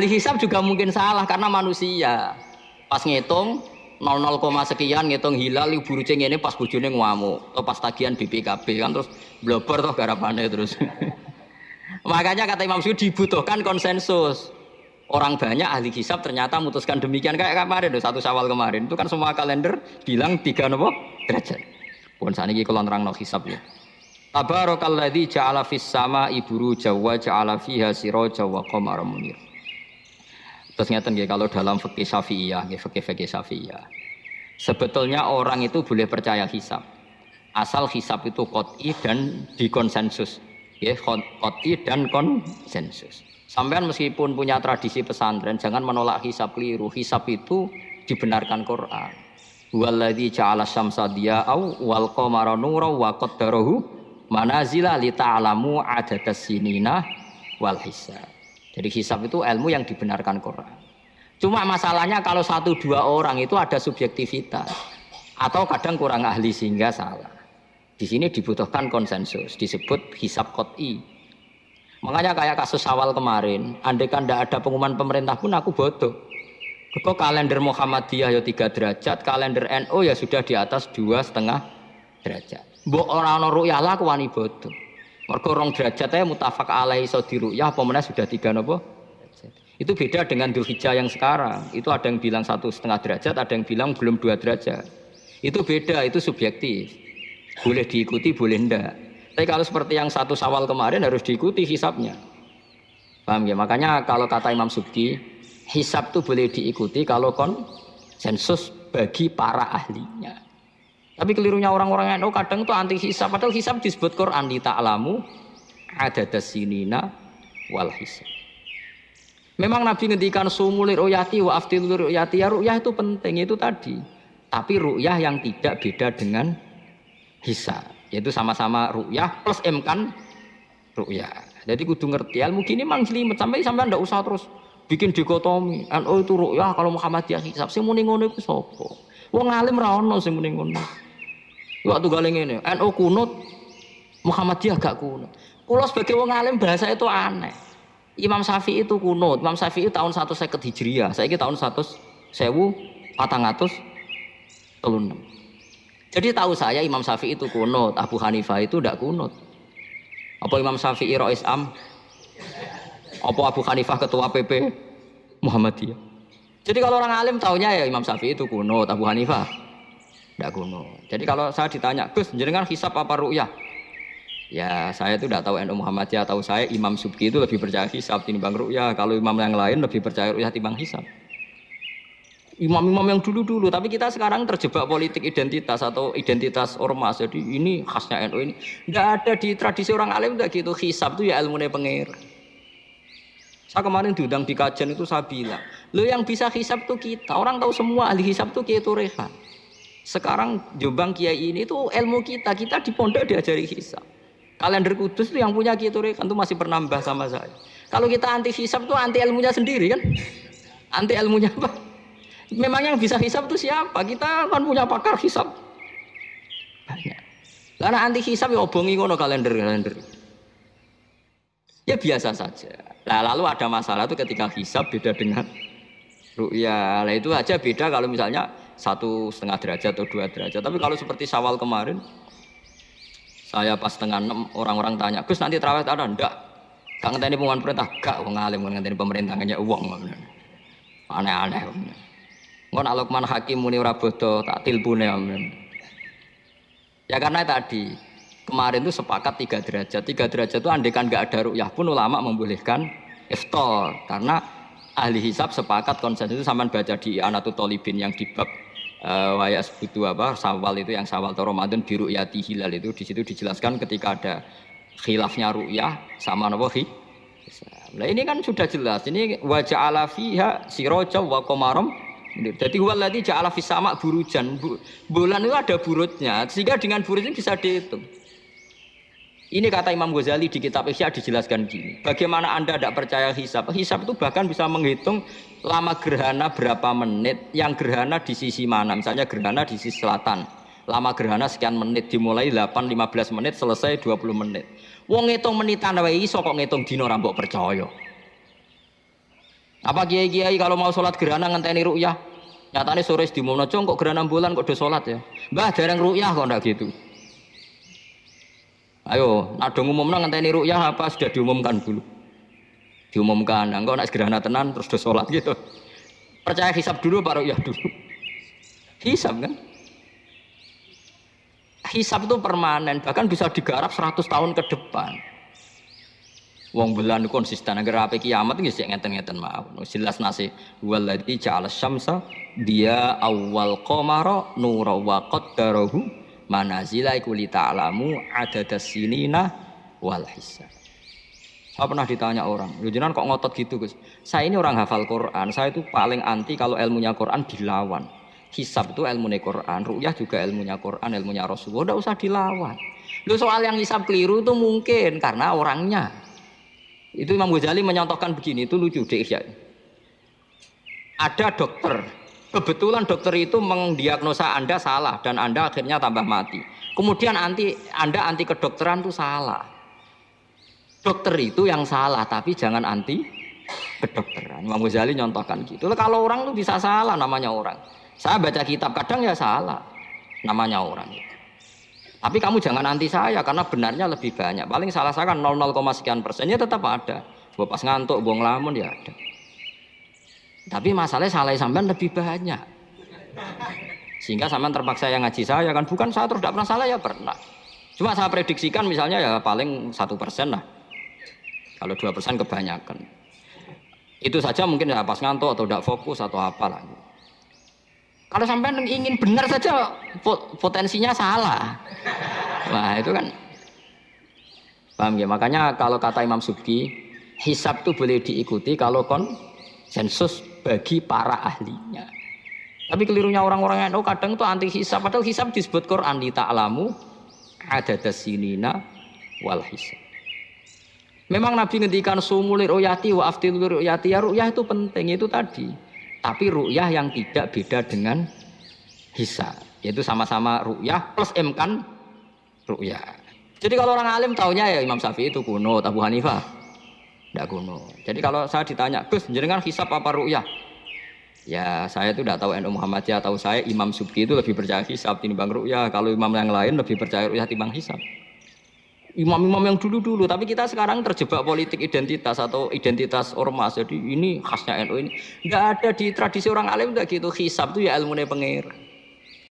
ahli hisab juga mungkin salah karena manusia. Pas ngitung 00, sekian ngitung hilal ibu rucing ini pas bujune ngamu atau pas tagihan BPKB kan terus blober toh garapane terus. Makanya kata Imam Syu dibutuhkan konsensus. Orang banyak ahli hisab ternyata memutuskan demikian kayak kemarin loh satu Syawal kemarin. Itu kan semua kalender bilang tiga nopo derajat. Pun saat ini kalau nerang no hisab ya. tabarokalladhi ja'ala fis sama iburu jawa ja'ala fiha siro jawa qamara munir. Terus ngeten nggih kalau dalam fikih Syafi'iyah, nggih fikih-fikih Syafi'iyah. Sebetulnya orang itu boleh percaya hisap, Asal hisap itu qot'i dan dikonsensus. Nggih, qot'i dan konsensus. Sampean meskipun punya tradisi pesantren, jangan menolak hisap keliru. Hisap itu dibenarkan Quran. Waladhi ja'ala syamsa dia'au wal qamara nura wa qaddarahu manazila li ta'lamu sinina wal hisab. Jadi hisab itu ilmu yang dibenarkan Quran. Cuma masalahnya kalau satu dua orang itu ada subjektivitas atau kadang kurang ahli sehingga salah. Di sini dibutuhkan konsensus, disebut hisab kot'i. Makanya kayak kasus awal kemarin, Andai kan tidak ada pengumuman pemerintah pun aku bodoh. Kok kalender Muhammadiyah ya tiga derajat, kalender NU NO ya sudah di atas dua setengah derajat. Bu orang-orang ruyalah aku wani bodoh. Mergo rong derajat ae mutafak alai iso diruyah apa meneh sudah tiga nopo? Itu beda dengan Dzulhijjah yang sekarang. Itu ada yang bilang satu setengah derajat, ada yang bilang belum dua derajat. Itu beda, itu subjektif. Boleh diikuti, boleh ndak. Tapi kalau seperti yang satu sawal kemarin harus diikuti hisapnya. Paham ya? Makanya kalau kata Imam Subki, hisap itu boleh diikuti kalau kon sensus bagi para ahlinya. Tapi kelirunya orang-orang NU kadang itu anti hisab, padahal hisab disebut Quran di ta'lamu ada dasinina wal hisab. Memang Nabi ngendikan sumulir uyati wa aftilur uyati ya ru'yah itu penting itu tadi. Tapi ru'yah yang tidak beda dengan hisab, yaitu sama-sama ru'yah plus M kan ru'yah. Jadi kudu ngerti ilmu gini mang jelimet sampai sampai ndak usah terus bikin dikotomi. Kan, oh itu ru'yah kalau Muhammad ya hisab. Sing muni ngono iku sapa? Wong alim ra ono sing muni ngono. Waktu galeng ini, NU kunut, Muhammadiyah gak kunut. Kulo sebagai wong alim bahasa itu aneh. Imam Syafi'i itu kunut. Imam Syafi'i tahun satu 150 Hijriah. Saya tahun satu sewu 400 telun. Jadi tahu saya Imam Syafi'i itu kunut, Abu Hanifah itu tidak kunut. Apa Imam Syafi'i Rois Am? Apa Abu Hanifah ketua PP Muhammadiyah? Jadi kalau orang alim taunya ya Imam Syafi'i itu kunut, Abu Hanifah tidak kuno. Jadi kalau saya ditanya, Gus, jenengan hisap apa ruya Ya saya itu tidak tahu NU ya tahu saya Imam Subki itu lebih percaya hisab timbang ruya kalau imam yang lain lebih percaya ruya timbang hisap. imam-imam yang dulu-dulu tapi kita sekarang terjebak politik identitas atau identitas ormas jadi ini khasnya NU ini nggak ada di tradisi orang alim nggak gitu Hisap itu ya ilmu pengir saya kemarin diundang di kajian itu saya bilang lo yang bisa hisap tuh kita orang tahu semua ahli hisap tuh kita rehat. Sekarang jombang kiai ini itu ilmu kita, kita di pondok diajari hisab. Kalender kudus itu yang punya Kiai Turekan itu masih pernah bernambah sama saya. Kalau kita anti hisab itu anti ilmunya sendiri kan? Anti ilmunya apa? Memang yang bisa hisab itu siapa? Kita kan punya pakar hisab. Banyak. Karena anti hisab ya obongi ngono kalender-kalender. Ya biasa saja. Nah, lalu ada masalah itu ketika hisab beda dengan ru'ya. Nah, itu aja beda kalau misalnya satu setengah derajat atau dua derajat. Tapi kalau seperti Sawal kemarin, saya pas setengah enam orang-orang tanya, Gus nanti terawih ada ndak? kang ngenteni pengumuman perintah, gak wong alim kan ngenteni pemerintah kayaknya uang. Aneh-aneh. Ngon alokman hakim muni ora bodoh, tak tilpune Ya karena tadi kemarin itu sepakat tiga derajat. Tiga derajat itu andekan gak ada ya pun ulama membolehkan iftar karena ahli hisab sepakat konsensus itu sama baca di anatu Tolibin yang di uh, wayak sebutu apa sawal itu yang sawal atau Ramadan di ru'yati hilal itu di situ dijelaskan ketika ada khilafnya ru'yah sama apa Nah ini kan sudah jelas. Ini wajah alafiha siroja wa komarom. Jadi waladi ja'ala sama burujan. Bulan itu ada burutnya. Sehingga dengan burut bisa dihitung. Ini kata Imam Ghazali di kitab Ihya dijelaskan gini. Bagaimana Anda tidak percaya hisab? Hisab itu bahkan bisa menghitung lama gerhana berapa menit, yang gerhana di sisi mana. Misalnya gerhana di sisi selatan. Lama gerhana sekian menit, dimulai 8-15 menit, selesai 20 menit. Wong ngitung menitan wae iso kok ngitung dino rambok percaya. Apa kiai-kiai kalau mau sholat gerhana ngenteni rukyah? Nyatanya sore di Mono kok gerhana bulan kok do sholat ya. Mbah dereng rukyah kok ndak gitu. Ayo, ada umum nang ngenteni rukyah apa sudah diumumkan dulu. Diumumkan, nah, engkau nak segera tenan terus udah sholat gitu. Percaya hisap dulu baru rukyah dulu. Hisap kan? Hisap itu permanen, bahkan bisa digarap 100 tahun ke depan. Wong belan konsisten agar apa kiamat nggak sih ngeten-ngeten maaf. Nah, jelas nasi waladzi ja'ala syamsa dia awal komaroh nurawakot darohu manazila iku li ta'lamu adadas sinina wal hisab. Saya pernah ditanya orang, lu jenengan kok ngotot gitu Gus? Saya ini orang hafal Quran, saya itu paling anti kalau ilmunya Quran dilawan. Hisab itu ilmunya Quran, ruyah juga ilmunya Quran, ilmunya Rasulullah, udah usah dilawan. Lu soal yang hisab keliru itu mungkin karena orangnya. Itu Imam Ghazali menyontohkan begini, itu lucu deh ya. Ada dokter Kebetulan dokter itu mendiagnosa Anda salah dan Anda akhirnya tambah mati. Kemudian anti Anda anti kedokteran itu salah. Dokter itu yang salah, tapi jangan anti kedokteran. Imam Ghazali nyontohkan gitu. Kalau orang itu bisa salah namanya orang. Saya baca kitab kadang ya salah namanya orang. itu. Tapi kamu jangan anti saya karena benarnya lebih banyak. Paling salah saya kan 00, sekian persennya tetap ada. Bapak ngantuk, buang lamun ya ada. Tapi masalahnya salah sampean lebih banyak. Sehingga sampean terpaksa yang ngaji saya kan bukan saya terus tidak pernah salah ya pernah. Cuma saya prediksikan misalnya ya paling satu persen lah. Kalau dua persen kebanyakan. Itu saja mungkin ya pas ngantuk atau tidak fokus atau lagi. Kalau sampean ingin benar saja potensinya salah. Wah itu kan Paham ya? Makanya kalau kata Imam Subki, hisab itu boleh diikuti kalau kon sensus bagi para ahlinya. Tapi kelirunya orang-orang NU kadang tuh anti hisab, padahal hisab disebut Quran di ta'lamu ada dasinina wal hisab. Memang Nabi ngendikan sumulir oyati wa aftilur oyati, ya ru'yah itu penting itu tadi. Tapi ru'yah yang tidak beda dengan hisab. Yaitu sama-sama ru'yah plus M kan ru'yah. Jadi kalau orang alim taunya ya Imam Syafi'i itu kuno, Abu Hanifah tidak kuno. Jadi kalau saya ditanya, Gus, jenengan hisap apa ru'yah? Ya saya itu tidak tahu NU Muhammadiyah, tahu saya Imam Subki itu lebih percaya hisap timbang ru'yah. Kalau imam yang lain lebih percaya ru'yah timbang hisap. Imam-imam yang dulu-dulu, tapi kita sekarang terjebak politik identitas atau identitas ormas. Jadi ini khasnya NU ini. Enggak ada di tradisi orang alim tidak gitu. Hisap itu ya ilmunya pengeran.